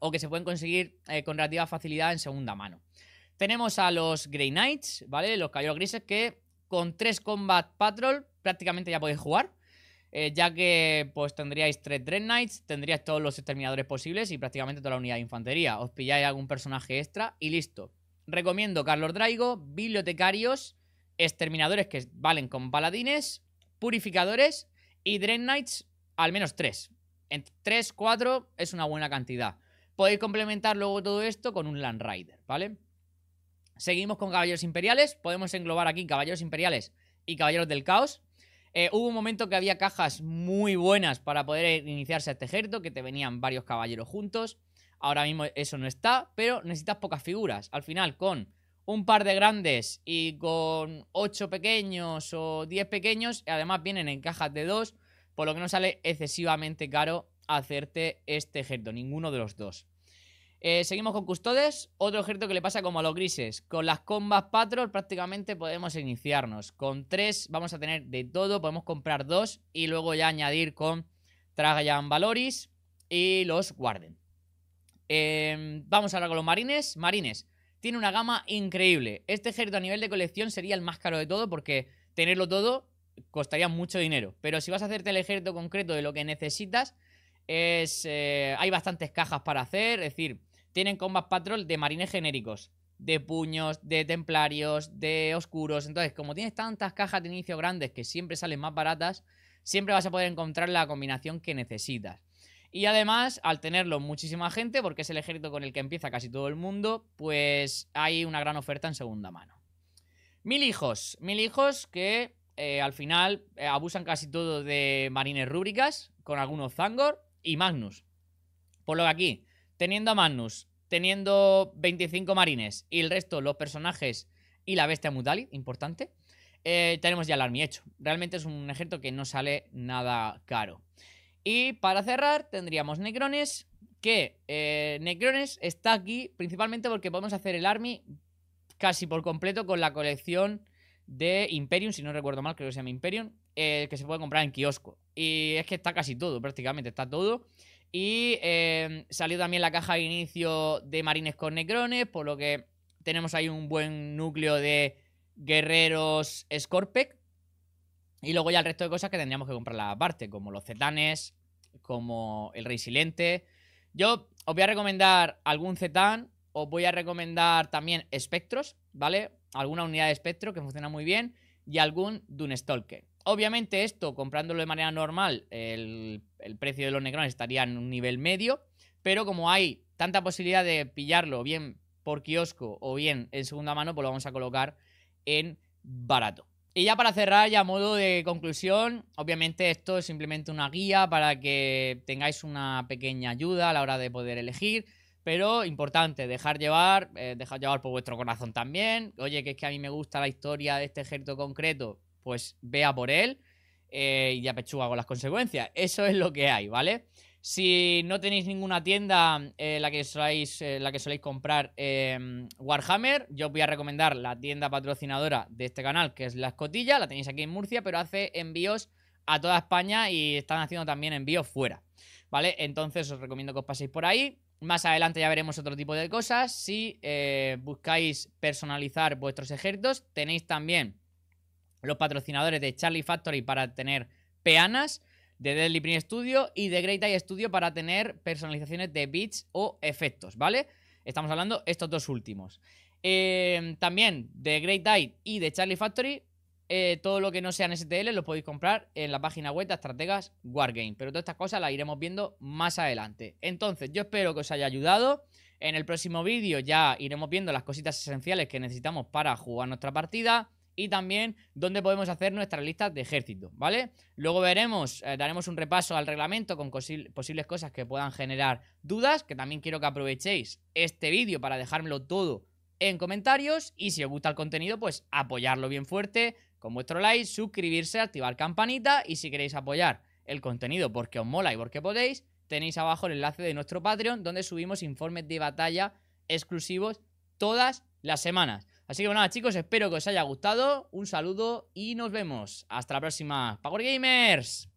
o que se pueden conseguir eh, con relativa facilidad en segunda mano. Tenemos a los Grey Knights, ¿vale? Los caballeros grises que con 3 Combat Patrol prácticamente ya podéis jugar. Eh, ya que pues tendríais 3 Dread Knights, tendríais todos los exterminadores posibles y prácticamente toda la unidad de infantería. Os pilláis algún personaje extra y listo. Recomiendo Carlos Draigo, bibliotecarios, exterminadores que valen con paladines, purificadores y Dread Knights al menos 3. En 3, 4 es una buena cantidad. Podéis complementar luego todo esto con un Land Rider, ¿vale? Seguimos con Caballeros Imperiales. Podemos englobar aquí Caballeros Imperiales y Caballeros del Caos. Eh, hubo un momento que había cajas muy buenas para poder iniciarse a este ejército, que te venían varios caballeros juntos. Ahora mismo eso no está, pero necesitas pocas figuras. Al final, con un par de grandes y con ocho pequeños o 10 pequeños, además vienen en cajas de 2, por lo que no sale excesivamente caro hacerte este ejército, ninguno de los dos. Eh, seguimos con custodes, otro ejército que le pasa como a los grises. Con las combas patrol prácticamente podemos iniciarnos. Con tres vamos a tener de todo, podemos comprar dos y luego ya añadir con Trajan Valoris y los Guarden. Em, vamos ahora con los marines. Marines, tiene una gama increíble. Este ejército a nivel de colección sería el más caro de todo porque tenerlo todo costaría mucho dinero. Pero si vas a hacerte el ejército concreto de lo que necesitas, es, eh, hay bastantes cajas para hacer, es decir, tienen Combat Patrol de marines genéricos, de puños, de templarios, de oscuros. Entonces, como tienes tantas cajas de inicio grandes que siempre salen más baratas, siempre vas a poder encontrar la combinación que necesitas. Y además, al tenerlo muchísima gente, porque es el ejército con el que empieza casi todo el mundo, pues hay una gran oferta en segunda mano. Mil hijos, mil hijos que eh, al final eh, abusan casi todo de marines rúbricas, con algunos Zangor, y Magnus. Por lo que aquí, teniendo a Magnus, teniendo 25 marines y el resto, los personajes y la bestia Mutali, importante, eh, tenemos ya el army hecho. Realmente es un ejército que no sale nada caro. Y para cerrar, tendríamos Necrones, que eh, Necrones está aquí principalmente porque podemos hacer el army casi por completo con la colección de Imperium, si no recuerdo mal, creo que se llama Imperium, eh, que se puede comprar en kiosco. Y es que está casi todo, prácticamente está todo. Y eh, salió también la caja de inicio de Marines con Necrones, por lo que tenemos ahí un buen núcleo de guerreros Scorpec. Y luego ya el resto de cosas que tendríamos que comprar aparte, como los Zetanes, como el Rey Silente. Yo os voy a recomendar algún Zetan, os voy a recomendar también espectros, ¿vale? Alguna unidad de espectro que funciona muy bien y algún Dunestalker. Obviamente esto, comprándolo de manera normal, el, precio de los Necrones estaría en un nivel medio, pero como hay tanta posibilidad de pillarlo bien por kiosco o bien en segunda mano, pues lo vamos a colocar en barato. Y ya para cerrar, ya a modo de conclusión, obviamente esto es simplemente una guía para que tengáis una pequeña ayuda a la hora de poder elegir. Pero importante, dejar llevar, eh, dejar llevar por vuestro corazón también. Oye, que es que a mí me gusta la historia de este ejército concreto pues vea por él eh, y ya pechuga con las consecuencias. Eso es lo que hay, ¿vale? Si no tenéis ninguna tienda eh, la, que eh, la que soléis comprar Warhammer, yo os voy a recomendar la tienda patrocinadora de este canal, que es La Escotilla. La tenéis aquí en Murcia, pero hace envíos a toda España y están haciendo también envíos fuera. ¿Vale? Entonces os recomiendo que os paséis por ahí. Más adelante ya veremos otro tipo de cosas. Si buscáis personalizar vuestros ejércitos, tenéis también los patrocinadores de Charlie Factory para tener peanas, de Deadly Print Studio y de Great Eye Studio para tener personalizaciones de beats o efectos, ¿vale? Estamos hablando estos dos últimos. Em, también de Great Eye y de Charlie Factory, eh, todo lo que no sean STL lo podéis comprar en la página web de Estrategas Wargame. Pero todas estas cosas las iremos viendo más adelante. Entonces, yo espero que os haya ayudado. En el próximo vídeo ya iremos viendo las cositas esenciales que necesitamos para jugar nuestra partida y también dónde podemos hacer nuestras listas de ejército, ¿vale? Luego veremos, eh, daremos un repaso al reglamento con posibles cosas que puedan generar dudas, que también quiero que aprovechéis este vídeo para dejármelo todo en comentarios y si os gusta el contenido, pues apoyarlo bien fuerte con vuestro like, suscribirse, activar campanita y si queréis apoyar el contenido porque os mola y porque podéis, tenéis abajo el enlace de nuestro Patreon donde subimos informes de batalla exclusivos todas las semanas. Así que bueno, pues nada, chicos, espero que os haya gustado. Un saludo y nos vemos. Hasta la próxima. Power Gamers.